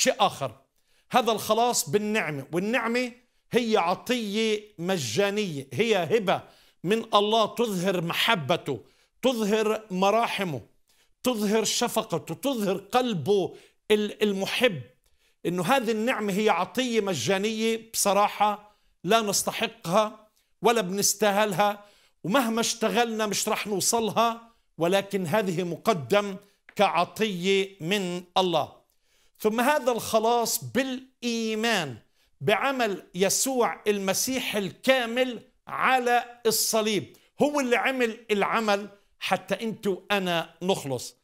شيء آخر هذا الخلاص بالنعمة والنعمة هي عطية مجانية هي هبة من الله تظهر محبته تظهر مراحمه تظهر شفقته تظهر قلبه المحب انه هذه النعمة هي عطية مجانية بصراحة لا نستحقها ولا بنستاهلها ومهما اشتغلنا مش رح نوصلها ولكن هذه مقدم كعطية من الله ثم هذا الخلاص بالايمان بعمل يسوع المسيح الكامل على الصليب هو اللي عمل العمل حتى انت وانا نخلص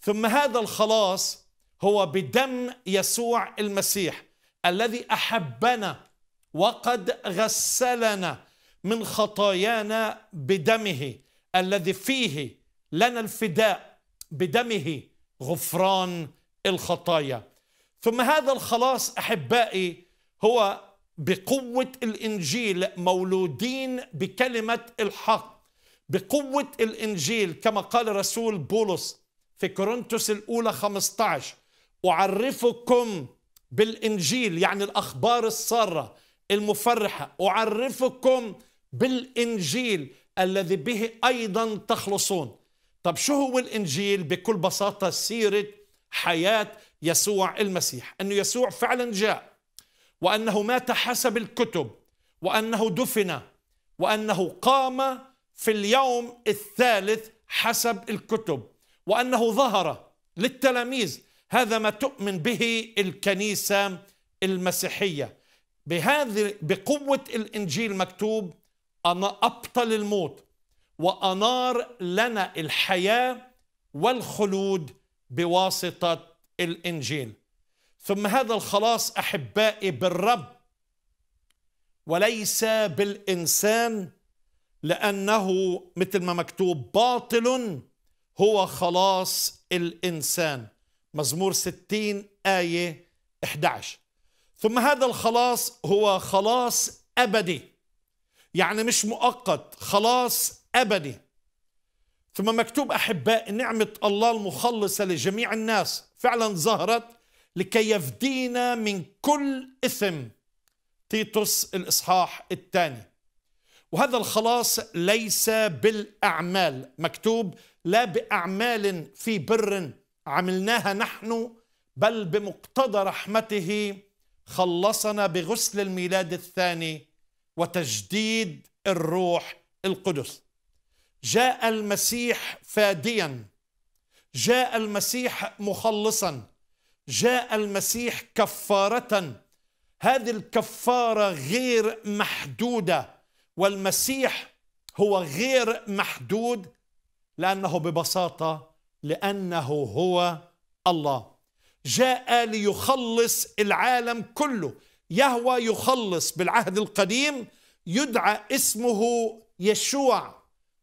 ثم هذا الخلاص هو بدم يسوع المسيح الذي احبنا وقد غسلنا من خطايانا بدمه الذي فيه لنا الفداء بدمه غفران الخطايا ثم هذا الخلاص احبائي هو بقوه الانجيل مولودين بكلمه الحق بقوه الانجيل كما قال رسول بولس في كورنثوس الاولى 15 اعرفكم بالانجيل يعني الاخبار الساره المفرحه اعرفكم بالانجيل الذي به ايضا تخلصون طب شو هو الانجيل بكل بساطه سيره حياه يسوع المسيح أن يسوع فعلا جاء وأنه مات حسب الكتب وأنه دفن وأنه قام في اليوم الثالث حسب الكتب وأنه ظهر للتلاميذ هذا ما تؤمن به الكنيسة المسيحية بهذه بقوة الإنجيل مكتوب أنا أبطل الموت وأنار لنا الحياة والخلود بواسطة الانجيل ثم هذا الخلاص احبائي بالرب وليس بالانسان لانه مثل ما مكتوب باطل هو خلاص الانسان مزمور 60 ايه 11 ثم هذا الخلاص هو خلاص ابدي يعني مش مؤقت خلاص ابدي ثم مكتوب احباء نعمه الله المخلصه لجميع الناس فعلا ظهرت لكي يفدينا من كل إثم تيتوس الإصحاح الثاني وهذا الخلاص ليس بالأعمال مكتوب لا بأعمال في بر عملناها نحن بل بمقتضى رحمته خلصنا بغسل الميلاد الثاني وتجديد الروح القدس جاء المسيح فاديا جاء المسيح مخلصا جاء المسيح كفاره هذه الكفاره غير محدوده والمسيح هو غير محدود لانه ببساطه لانه هو الله جاء ليخلص العالم كله يهوى يخلص بالعهد القديم يدعى اسمه يشوع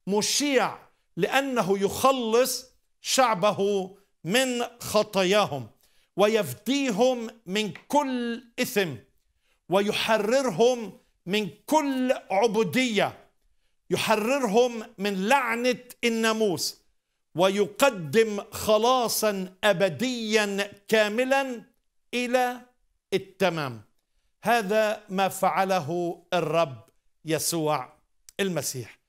مشيع لانه يخلص شعبه من خطاياهم ويفديهم من كل إثم ويحررهم من كل عبودية يحررهم من لعنة الناموس ويقدم خلاصا أبديا كاملا إلى التمام هذا ما فعله الرب يسوع المسيح